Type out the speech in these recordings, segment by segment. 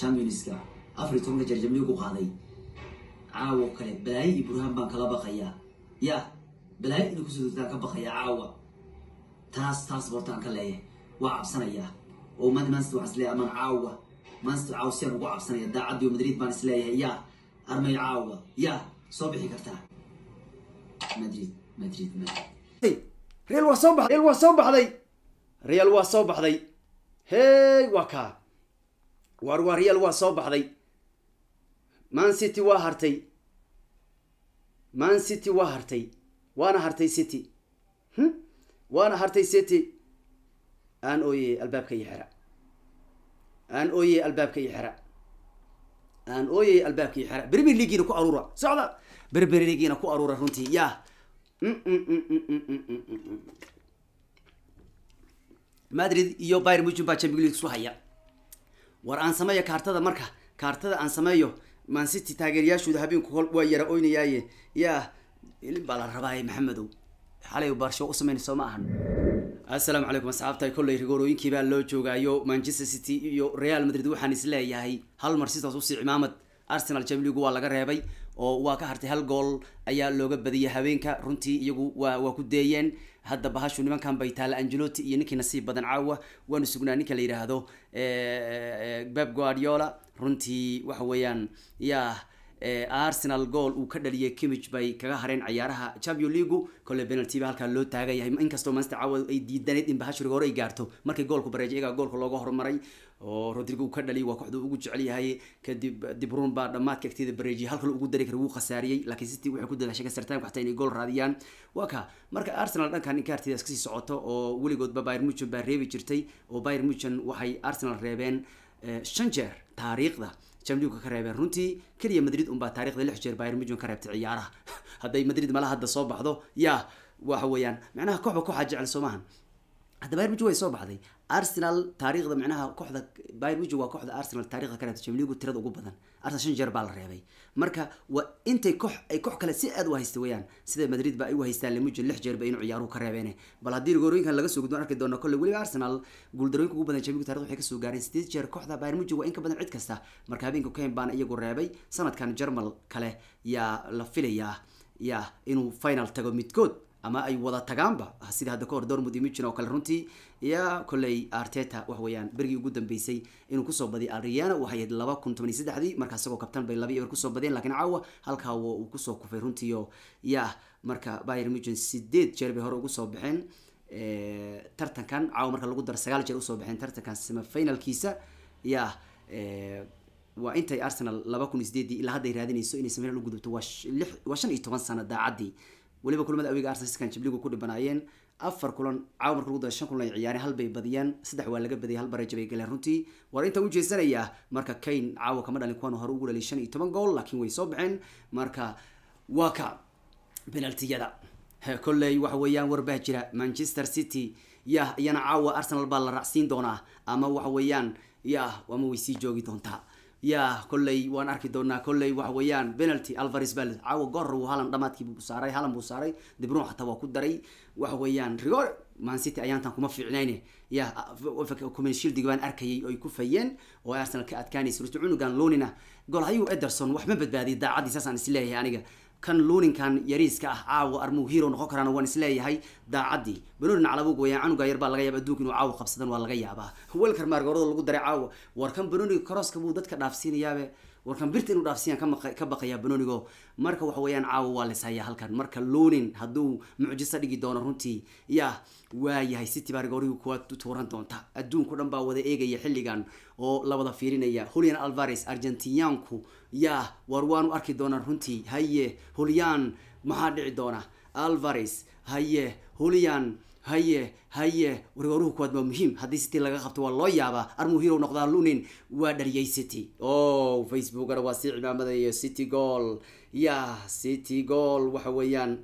championska afar tobanka jarjamiyuu ku qaaday caawo kale balaayo iyo burhaan baan kala baqayaa ya balaayo inuu kusoo dogtaan ka baqayaa caawa taas taas bortaan ka leeyahay waa cabsanayaa oo maanta maanta waxaan isleeyahay amaan caawa maanta caawa si aan ugu cabsanaya daacadii madrid baan isleeyahay ya armay caawa ya soo bixi kartaa madrid madrid madrid real waa soo baxday real waa soo baxday real waa soo baxday hey waa kaa waar real waa soo baxday man city waa hartay man city waa hartay waana hartay city hmm? waana hartay city aan ooye albaabka iyo xera aan ooye albaabka iyo xera aan ooye albaabka iyo xera berber leagiina ku aruura socda berber leagiina ku aruura runtii ya hmm, hmm, madrid iyo byr muchin baa champion league su haya war aan sameeyo kaartada marka kaartada aan sameeyo mancity taageerayaashooda habeenku hol waa yara oynayaaye yaa ilin baa la rabaaye maxamedow xalay baarsho u sameyn soo ma ahan assalaamu calaykum asxaabta kolley rigoorooyinkii baa loo joogaayo manchester city iyo real madrid waxaan isleeyahay hal mar sidaas usii cimaamad arsenal jamligu waa laga reebay oo waa ka hartay hal gool ayaa looga badiyay habeenka runtii iyagu waa waa ku deeyeen hadda bahashu nimankan bay taala angelotti iyo ninkii nasiib badan caawa waanu sugnaa ninka la yidhaahdo beb guardiola runtii waxa weeyaan yaa arsenal gool uu ka dhaliyay kimich bay kaga hareen cayaaraha champion leagu kole penalty ba halkaa loo taagan yahay inkastoo manchester caawa ay diidaneyd in bahashuriga hore ay gaarto markay goolku bareeja iyagaa goolka looga hormaray oo rodrigo uu ka dhaliy waa kooxda ugu jecelyahay kadib dibrun baa dhammaadka agtiyada bareejiyay halkal ugu dari kara wuu khasaariyey laakiin city waxay ku dadaashay kasartaanku xataa inay gool raadiyaan waa ka marka arsenal dhankan ninka artidaas kasii socoto oo weligoodba bayr muchen baa reebi jirtay oo bayr muchen waxay arsenal reebeen eh, shan jeer taariikhda champions ka reebeen runtii keliya madrid unbaa taariikhda lix jeer bayr muchen ka reebtay ciyaaraha hadday madrid mala hadda soo baxdo yaa waxa weeyaan macnaha kooxba kooxaa jecel soomahan hadda bayr muchen way soo baxday arsenal taariikhda micnaha kooxda byr miji waa kooxda arsenal taarikhda kaleeto jamligu tirada ugu badan arsenal shan jeer baa la reebay marka waa intay koox ay koox kale si aad u haysta weeyaan sida madrid ba ay u haystaan lemuji lix jeer bay inuu ciyaaruhu ka reebeene bal haddii rigorooyinkan laga soo gudbaan arki doona kolle weliba arsenal guuldarooyinka ugu badan jamligu taarikh waxay kasoo gaareen sideed jeer kooxda byr muji waa in ka badan cid kasta marka habeenka kayn baana iyagu reebay sanadkan jarmal kale yaa la filayaa yaa inuu final tago midkood ama ay wada tagaanba ah, sida hadda kahor dormond imigin oo kale runtii yaa koley arteta wax weeyaan berigii ugu dambeysay inuu kusoo badiyo ariana u hayd laba kun toban iyo saddexdii markaa isagoo kabtan bay laba iyo kusoo badeen lakiin caawa halkaa uu kusoo kufay runtiio yaa marka byr migin sideed jeer bay hore ugu soo baxeen tartankan caawa marka lagu daro sagaal jeer usoo baxeen tartankan semifinalkiisa yaa waa intay arsenal laba kun sideedii ilaa hadday raadinayso inay semifinal ugudubto waa waa shan iyo toban sana daacadii weliba kulamada awiga arsenalskan jibligu ku dhibanaayeen afar kulan caawa marka lagu dambeeya shan kulan ay ciyaareen halbay badiyeen saddex waa laga badiyay hal barajab galeen runtii war intaa u jeesanaya marka kane caawa kama dhalin kuwaanu hore ugu dhaliyay shan iyo toban gool laakiin way soo baxeen marka waa ka penaltiyada kolley waxa weeyaan warbaa jira manchester city yah iyana caawa arsenal baa la raacsiin doonaa ama waxa weeyaan yah ama way sii joogi doontaa ya kolley waan arki doonaa kolley waxa weeyaan penalty alvaris bal caawa goor uu halan dhamaadkii buu saaray halan buu saaray dibrun xataa waa ku daray waxa weeyaan rigor man city ayaantan kuma fiicnayne ya communshildiga baan arkayay oy ku fayeen oo arsenal ka adkaanaysa rusti cunugan lonina golhayuu ederson wax ma badbaadiyo daacadii saasaan isleeyahay aniga kan luuninkan yariiska ah caawa armuu hiro noqon karaana waan isleeyahay daacaddii banuurin calabuug waya canugaa yar baa laga yaaba adduunka inuu caawa qabsadan waa laga yaabaa welkar maargoorada lagu daray caawa war kan banuuniga karooska buu dadka dhaafsiinayaabe warkan birta inuu dhaafsiiyaan ka baqayaa banonigo marka waxa weyaan caawa waa lishayaa halkan marka lunin hadduu mucjiso dhigi doono runtii yah waa yahay city baa rigoorigu kuwaad u tuuran doonta adduunku dhan baa wada eegaya xilligan oo lawada fiirinaya julian alvares argentinianku yah war waanu arki doonaa runtii haye julian maxaa dhici doona alvares haye julian haye haye warwaaruhu kuwaad waa muhiim haddii city laga qabto waa loo yaabaa armuu hirow noqdaa lunin waa dhariyay city o oh, facebookana waa sii cimaamada iyo city goal ya city goal waxa weeyaan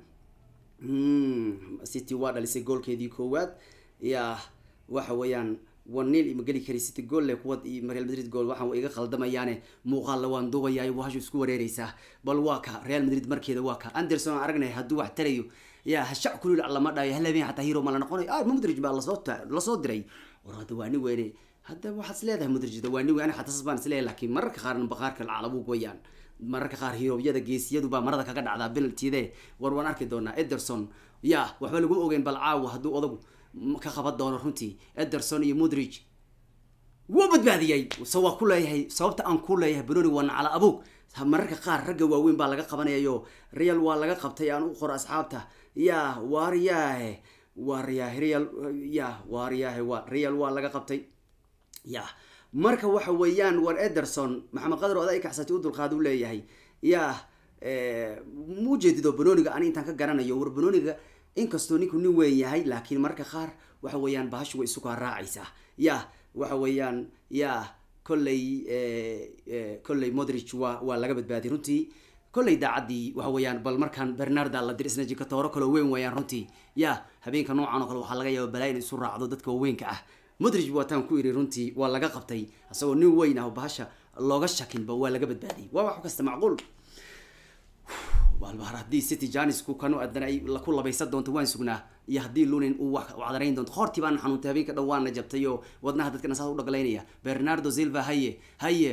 hmm, city waa dhalisay goolkeedii koowaad ya waxa weeyaan wanil ima geli kari city goolle kuwa real madrid gool waxaan iga khaldamayaane muuqaalla waan duubayaay wahashu isku wareereysaa bal waa ka real madrid markeeda waa ka anderson aan aragnay hadduu wax tarayo yaa hashac kulula lama dhayo halabeen xataa hero ma la noqonayo ah mudrij baa lasoo diray war hadda waa ni weyne hadda waxaad isleedahay mudrij da waa ni weyne xataa sasbaan isleeyahay laakiin mararka qaarna baqaarka lacalabuu wayaan mararka qaar hirobyada geesiyadubaa marada kaga dhacdaa penaltide war waan arki doonaa ederson yaa waxba lagu ogeyn bal caawa hadduu odagu ka qaban doono runtii ederson iyo mudridg wuu badbaadiyey se waa ku leeyahay sababta aan ku leeyahay benoni waa nacala abog mararka qaar ragga waaweyn baa laga qabanayayo real waa laga qabtay aan u qoro asxaabta yah waariyaahe waariyaahe real ya waariyaahe wa real waa laga qabtay ya marka waxa weeyaan war ederson maxamed qadar oday kacsatay u dulqaad u leeyahay ya muu jeedido benoniga ani intaan ka garanayo war benoniga inkastoo ninku nin weyn yahay laakiin marka qaar waxa weeyaan bahashu way isukaa raacaysaa ya waxa weeyaan ya kolley eh, eh, kolley modrich waa waa laga badbaadiyay runtii kolley daacaddii waxa weeyaan bal markaan bernarda la dir isna jinka tooro kaloo weyn weeyaan runtii ya habeenka noocan oo kale waxaa laga yaaba balaa inay isu raacdo dadka waaweynka ah modrich waa taan ku iri runtii waa laga qabtay isagoo nin weyn ah oo bahasha looga shakinba waa laga badbaadiyey waa wax kasta macquul walbaar haddii city janisku kanu adana ay ku labaysan doonto waan sugnaa iyo haddii lunin uu wax cadarayn doonto qoortii baana xanuuntay habeenka dhan waana jabtay oo wadnaha dadkana saas u dhaglaynaya bernardo silva haye haye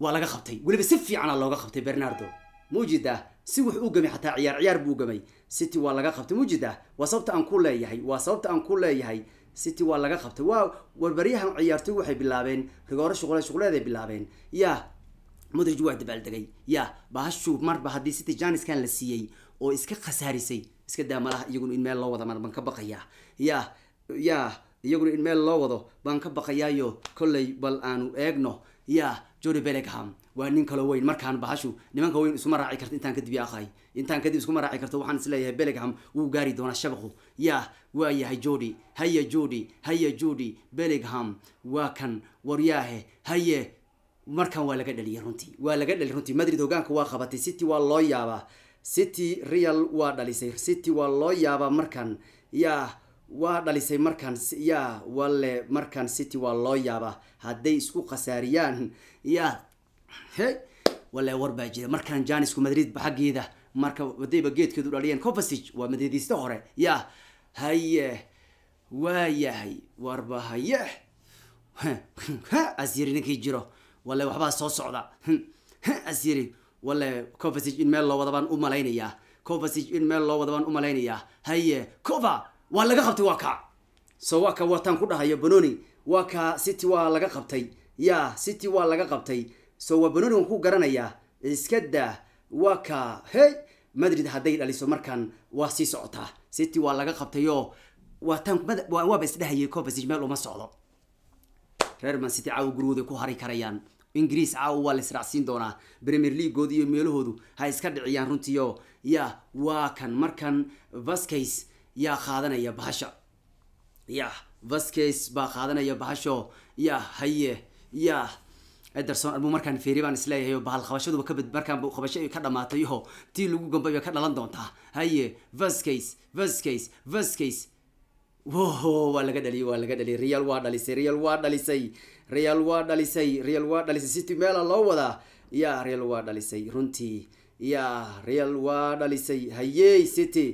waa laga qabtay weliba si fiicana looga qabtay bernardo muujidah si wax u gamay xataa ciyaar ciyaar buu gamay city waa laga qabtay muujidah waa sababta aan ku leeyahay waa sababta aan ku leeyahay city waa laga qabtay waa warbaryahan ciyaartoy waxay bilaabeen rigooro shuqule shuqleeday bilaabeen yaa mudrij waa dabaaldegay ya bahashuu marba haddii city janiskan la siiyey oo iska khasaarisay iska daa malaha iyaguna in meel loo wada mar baan ka baqayaa ya ya iyaguna in meel loo wado baan ka baqayaayo kolley bal aanu eegno ya jordi belegham waa nin kaloo weyn markaan bahashu nimanka weyn isuma raaci karta intaan kadib yaaqahay intaan kadib iskuma raaci karto waxaan isleeyahay bellingham wuu gaari doonaa shabaqu ya waa yahay jordi haye jodi haye jodi belegham waa kan waryaahe haye markan waa laga dhaliyay runtii waa laga dhaliy runtii madrid hogaanka waa qabatay city waa loo yaabaa city real waa dhalisay city waa loo yaabaa markan yaa waa dhalisay markan yaa wale markan city waa loo yaabaa hadday isku khasaariyaan yaa he wale warbaa jira markan janisku madrid xaggeeda marka hadayba geedkeedu dhaliyeen covasig waa madridista hore yaa haye waayahay warba haye ha ninkii jiro wale waxbaa soo socda as yiri wale covers in meel loo wadabaan u malaynayaa covers in meel loo wadabaan baan u malaynayaa haye cover waa laga qabtay waa kaa so waa ka wataan ku dhahayo banoni waa kaa city waa laga qabtay ya city waa laga qabtay so waa banoni waan ku garanayaa iska daa waa kaa hey madrid hadday dhaliso markaan waa sii socotaa city waa laga qabtayo waatan waaba isdhahayay covers meel uma socdo reer man city caawa gurigooday ku hari karayaan ingiriis caawa waa la israacsiin doonaa premier leagueooda iyo meelahoodu ha iska dhiciyaan runtiio ya waa kan markan vascays yaa qaadanaya bahasha ya vascays baa qaadanaya bahasho ya haye ya ederson armu markaan feeri baan isleeyahayo bahal qabashaduba kabad markaan qabasho ka dhamaatayo tii lagu gambay ka dhalan doontaa haye vascays vascays vascays woho waa laga dhaliyay waa laga dhaliyay real waa dhalisay real waa dhalisay real waa dhalisay real waa dhalisay city meela loo wadaa ya real waa dhalisay runtii ya real waa dhalisay hayey city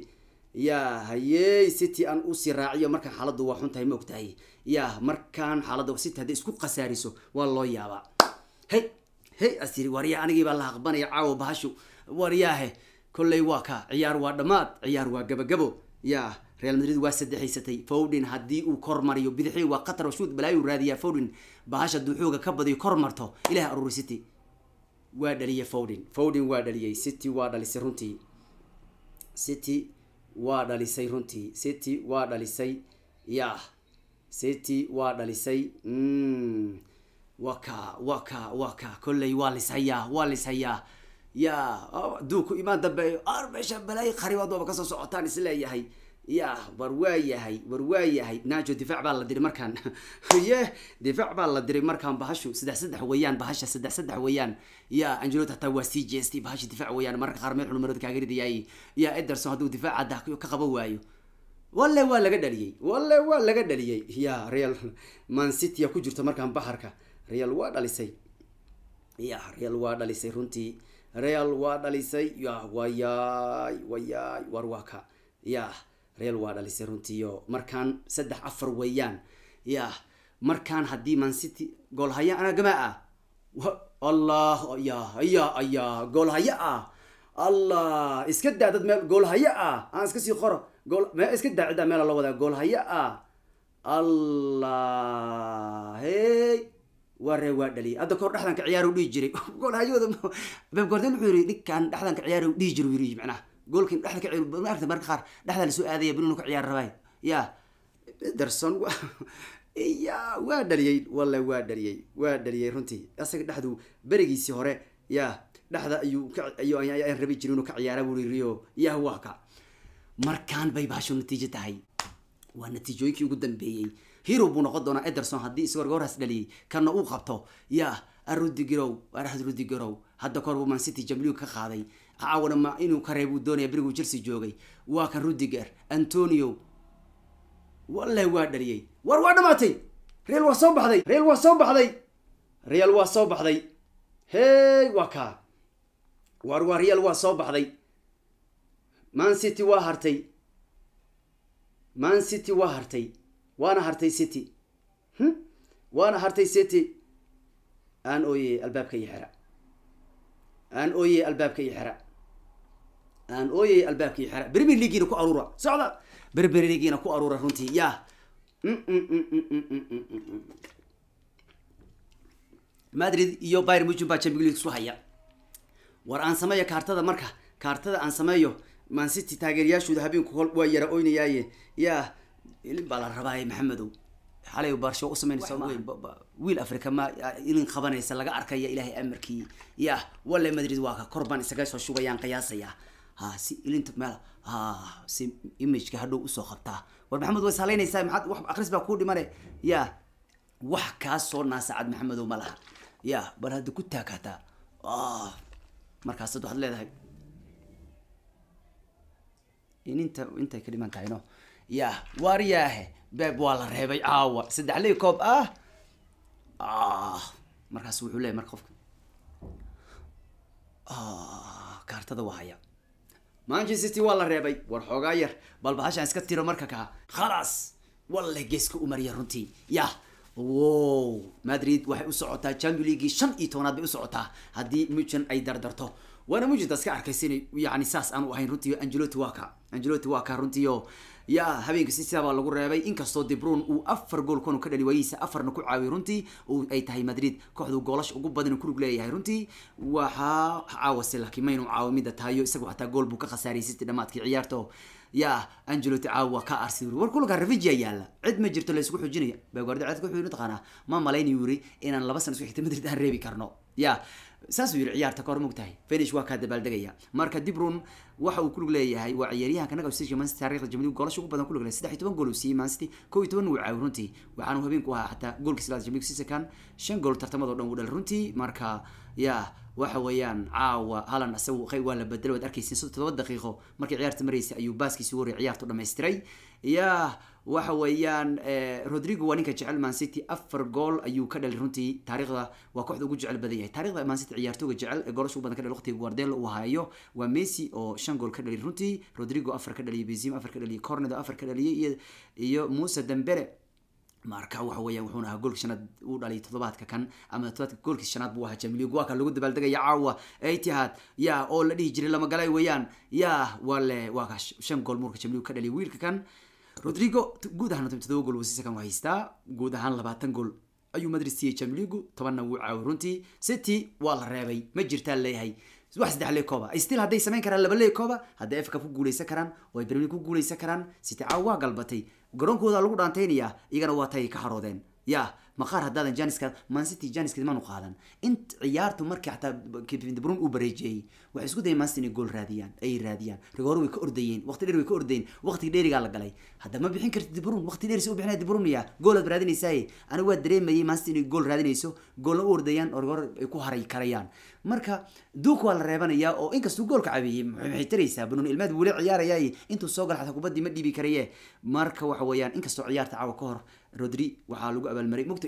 ya hayey city aan usii raaciyo markaan xaaladdu waa xuntahay ma ogtahay ya markaan xaaladda city hadday isku khasaariso waa loo yaabaa hey hey asiri warya anigii baa la haqbanaya caawo bahashu waryaahe kolley waa ka ciyaar waa dhammaad ciyaar waa gabagabo ya real madrid waa sadexiysatay fowdin haddii uu kor mariyo bidixii waa qatar washuud balaayu raadiyaa fowdin bahasha duuxooga ka badiyo kor marto ilaah aruuri city waa dhaliyay fowdin fowdin waa dhaliyay city waa dhalisay runtii city waa dhalisay runtii city waa dhalisay yah city waa dhalisay mm. waka waka waka kolley waa lishayaa waa lishayaa ya oh, duuku imaan dambeeyo ar ah, meesha balaayi kharibaad waaba kasoo socotaan isleeyahay yah war waayahay war waayahay najo difaac baa la diray markaan ye difaac baa la diray markaan bahashu saddex saddex weeyaan bahasha saddex saddex weeyaan ya angelot hataa waa sii jeestay bahasha difac weeyaan mararka qaar meel xun kaaga ridayaay ya ederson hadduu difaaca dah ka qaba waayo walle waa laga dhaliyey walle waa laga dhaliyey ya real mancitya ku jirto markaan baharka real waa dhalisay ya real waa dhalisay runtii real waa dhalisay ya wayaay wayaay war waa ka yah reel waa dhalisay runtiiyo markaan saddex afar weeyaan yah markaan haddii mancity goolhaya anaa gamaa ah allah ya aya aya goolhaya ah allah iska daa dad meel goolhaya ah aan iska sii qoro iska daa ciddaa meela la wadaa goolhaya ah allah hey waa ree waa dhaliyay hadda koor dhexdanka ciyaar dhihi jiray goolhayooda beb gordon wuxuu yiri dhinkan dhexdanka ciyaar dhihi jiray yiri macnaha goolka dheda ka marka marka qaar dhexda lasoo aadaya beninu ka ciyaar rabay ya ederson ya waa dhaliyey walla waa dhaliyey waa dhaliyey runtii isaga dhexdu berigiisii hore ya dhexda ayuu rabi jirin ka ciyaara wuririyo ya waa markaan bay baasho natiijo tahay waa natiijooyinkii ugu dambeeyey hero buu noqon doonaa ederson haddii isagoo dhaliyey kana uu qabto ya rudigerow rudigerow hadda kahor buu mancity jamliu ka qaaday caawana ma inuu ka reeb uu doonaya beriguu chelsea joogay waa kan rudiger antonio wallahi waa dhariyey war waa dhamaatay real waa soo baxday real waa soo baxday real waa soo baxday hey waa kaa war waa real waa soo baxday man city waa hartay man city waa hartay waana hartay city hmm? waana hartay city aan ooye albaabka iyo xera aan ooye albaabka iyo xera aan ooyay albaabkii xera premier leaguina ku aruura socda berber leaguina ku aruura runtii ya mm, mm, mm, madrid iyo byr mujin baa champion league isu haya war aan sameeyo kaartada marka kaartada aan sameeyo mancity taageerayaashooda habeenku hol waa yara oynayaaye yaa ilin baa la rabaaye maxamedow xalay baarsho usamaynaysa wiil africa ma ilin qabanaysa laga arkaya ilaahay amarkii ya walle madrid waaka ka korban isaga soo shubayaan qiyaasayaa si ilinta meel si imageka hadhow usoo qabtaa war maxamed way salaynaysaa maaad wa akris baa kuu dhimane ya wax kaasoo soo naasacad maxamedow ma laha ya bal hadda ku taakataa ah, markaas ad waxaad leedahay ininta intay ka dhiman tahay no ya waaryaahe beeb waa la reebay caawa saddex ley koob ah. ah markaas wuxuu leeyahy marka qofka ah, kaartada waa haya manchester waa la reebay war xoogaa yar bal bahashaan iska tiro marka kaa khalaas walle geeska u mariya runtii yah wow madrid waxay u socotaa champion leaguii shan iyo tobanaad bay u socotaa haddii mujan ay dardarto waana mujintaas ka arkaysa in yani saas aanu ahayn runtii angelotti waka angelotti waka runtiio ya habeenka si lagu reebay inkastoo debron uu afar gool konu ka dhali waayiisa afarna ku caawiyay runtii oo ay tahay madrid kooxdu goolash ugu badan kurug leeyahay runtii waxaa caawase laakiin maynu caawo midda tahayo isagu xataa gool buu ka khasaaraysista dhammaadkii ciyaarto ya angelotti caawo ka arsi war kulanka revigia yaalla cid ma jirto laysku xujinaya baguardi cedka wuxuu yidhi taqaanaa ma malaynayuu yiri inaan laba sana isku xigta madrid aan reebi karno ya saasuu yiri ciyaarta ka hor mogtahay finish waa kaa dabaaldegaya marka dibrun waxa uu kulug leeyahay waa ciyaaryahan naga city manchester taariikhda jamhuuriyadda goolasha ugu badan kulug leh saddex iyo toban gool uu siiyey man city kow iyo toban uu caawin runtii waxaanu habeenku ahaa xataa goolkii silaad jamhuuriyadda sisakan shan gool tartamadoo dhan uu dhalay runtii marka yaa waxa weeyaan caawa halan isagu qeyb waa la bedelo waad arkaysin soddon todoba daqiiqo markii ciyaarta maraysa ayuu baaskiisu wariyay ciyaartu dhammaystiray yaa waxa weeyaan eh, rodrigo waa ninka jecel mancity afar gool ayuu ka dhalay runtii taarikhda waa kooxda ugu jecel badan yahay taarikhda mancity ciyaartooga jecel ee goolasha ugu badan ka dhalay waqtiga guardiola uu hayo waa messi oo shan gool ka dhalay runtii rodrigo afar ka dhaliyay benzema afar ka dhaliyay cornedo afar ka dhaliyay iyo iyo musa dembele marka waxa weeyaan wuxuuna ahaa goolkii shanaad uu dhalay toddobaadka kan ama toddobaadka goolkii shanaad buu ahaa jamiliyo guaka lagu dabaaldegaya caawa etihad ya oo la dhihi jiray lama galay weeyaan ya waa le waa shan gool muurka jamiliyo ka dhaliyay wiilka kan rodrigo guud ahaana todoba gool wasiisakan waa haystaa guud ahaan labaatan gool ayuu madrid siiyey jamligu tobanna wuu caawi runtii city waa la reebay ma jirtaan leeyahay wax saddex lee kooba still hadday samayn karaan laba lee kooba hadday africa ku guuleysan karaan oo ay bermin ku guuleysan karaan city caawo waa galbatay garoonkooda lagu dhaantaynayaa iyagana waa tay ka haroodeen yah maqaar haddaadan janiska mancity janiska maanu qaadan int ciyaartu markii xataa kevin uu bareejeeyey waxay isku dayeen mancity inay gool raadiyaan ay raadiyaan rigoore way ka ordayeen waqti dheer way ka ordayeen waqtiga dheerigaa la galay hadda ma bixin karti de bruyne waqti dheer si u bixinaya de bruyneya goolaad raadinaysaaye anigu waa dareemayay mancity inay gool raadinayso goolna u ordayaan oo rigoore ay ku haray karayaan marka duuk waa la reebanayaa oo inkastuu goolka cabiyey maxay taraysaa banuun ilmaad weli ciyaarayaa intuu soo gala xataa kubaddii ma dhiibi karaye marka waxa weeyaan inkastoo ciyaarta caawa ka hor rodri waxaa lagu abaalmaray mogta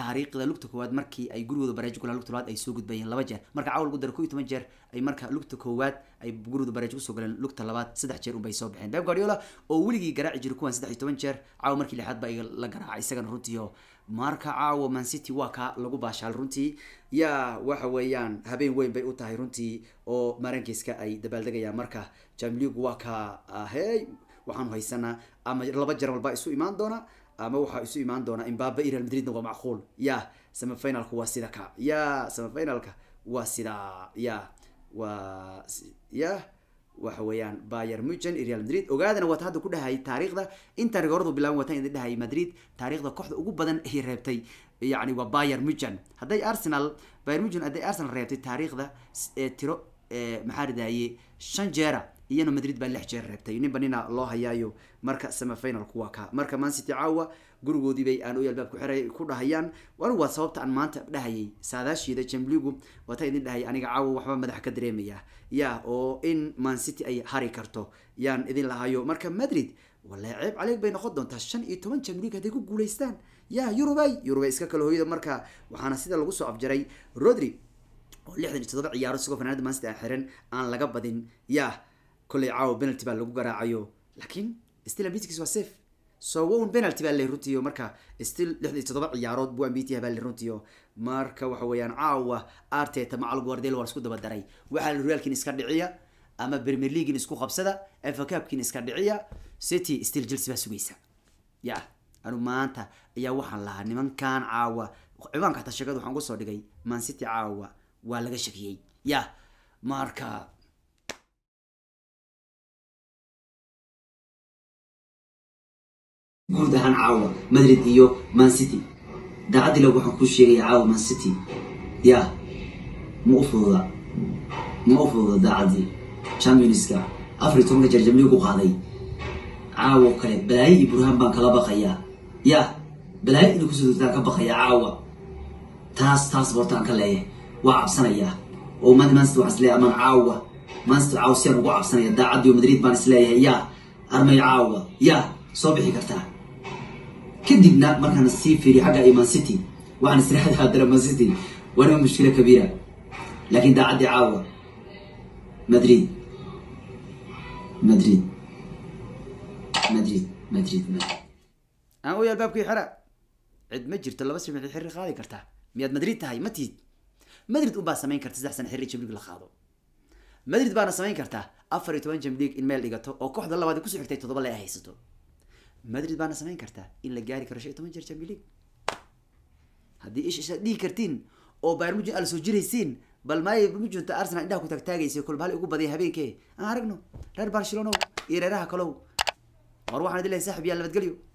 taariikhda lugta koowaad markii ay gurigooda baraaji kulaha lugta labaad ay soo gudbayeen laba jeer marka cawl lagu daro kow toban jeer ay marka lugta koowaad ay gurigooda baraaji kusoo galeen lugta labaad saddex jeer unbay soo baxeen Pep Guardiola oo weligii garaaci jiray kuwan saddex iyo toban jeer caawa markii lixaad baa la garaacay isagana runtiioo marka caawa man city waa kaa lagu baashaal runtii yaa waxa weeyaan habeen weyn bay u tahay runtii oo maarankiiska ay dabaaldegayaan marka jamligu waa kaa ah, hey waxaanu haysanaa ama laba jeer walbaa isu imaan doona ama waxaa isu imaan doonaa imbabe iyo real madridna waa macquul ya semifinalka waa sida ka ya semifinalka waa sidaa ya wa ya waxa weeyaan bayer muchen iyo real madrid ogaadana waata hadda ku dhahayay taariikhda intaan rigooradu bilaaban waatan idin dhahayay madrid taariikhda kooxda ugu badan ay reebtay yacni waa bayer muchen hadday arsenal bayer muchen hadday arsenal reebtay taariikhda tiro maxaa ridaye shan jeera ah iyana madrid baa lix jeer reebtay ninba nina loo hayaayo marka semifinalku waa ka marka mancity caawa gurigoodiibay aan oyalbaab kuxira ku dhahayaan anigu waa sababta aan maanta dhahayay saadaashiida jambligu waata idin dhahayay aniga caawa waxba madax ka dareemaya ya oo in mancity ay hari karto yaan idin lahayo marka madrid wallahi ceeb caleeg bay noqon doontaa shan iyo toban jambliig hadday ku guuleystaan ya yurubay yurubay iska kala hooyada marka waxaana sida lagu soo afjaray rodri oo lixdan iyo toddoba ciyaaro isagoo fanaanada mancity aan xiran aan laga badin yah kolley caawa benalty baa lagu garaacayo laakiin still ambiskiis waa safe so won penalty baa le runtiiyo marka still lixdii todoba ciyaarood bu ambitiah baa le runtiiyo marka waxa weeyaan caawa arteta macal guardel waa laisku dabadaray waxaa ruraalkin iska dhiciya ama premier leaguin isku qabsada efacapkin iska dhiciya city still chelsea baa sugaysa ya anu maanta ayaa waxaan lahaa nimankan caawa ciwaanka hataa sheekada waxaan kusoo dhigay man city caawa waa laga shakiyey ya marka guurdahaan caawa madrid iyo man city daacadiilag waxaan kuu sheegaya caawa man city ya ma u fududa ma u fududa daacadii championska afariy tobanka jarjamlii ku qaaday caawo kale balaayo iyo burhaan baan kala baqayaa ya balaayo inay kusoo dogtaan ka baqayaa caawa taas taas bortaan ka leeyahay waa cabsanayaa oo man manster waxaan isleeyahay aman caawa manster caawa siyaan ugu cabsanaya daacadii oo madrid baan isleeyahay ya armay caawa ya soo bixi kartaa كدبنا مركان السيفيري حق إيمان سيتي وعن السلاح هذا إيمان سيتي وانا مشكلة كبيرة لكن ده عدي عاوة مدريد مدريد مدريد مدريد مدريد أنا ويا الباب كي حرق عد مجر تلا بس من الحر خالي كرتها مياد مدريد تهاي متيد مدريد وبا سمين كرت احسن سنه حري جمليك لقاado مدريد بانا سمين كرتها 14 جمليك in meel dhigato او كوحد الله ku كسو xigtay toddoba la madrid baana samayn kartaa in la gaari karo shan iyo toban jeer champion league haddii ish isha dhihi kartiin oo bayrmuji aad la soo jiraysiin bal maay mujunta arsenal indhaha ku taagtaagaysa kolba hal ugu baday habeenkee aan aragno reer barcelona iyo reeraha kalow war waxaan idin lehay saaxib yaa nabadgelyo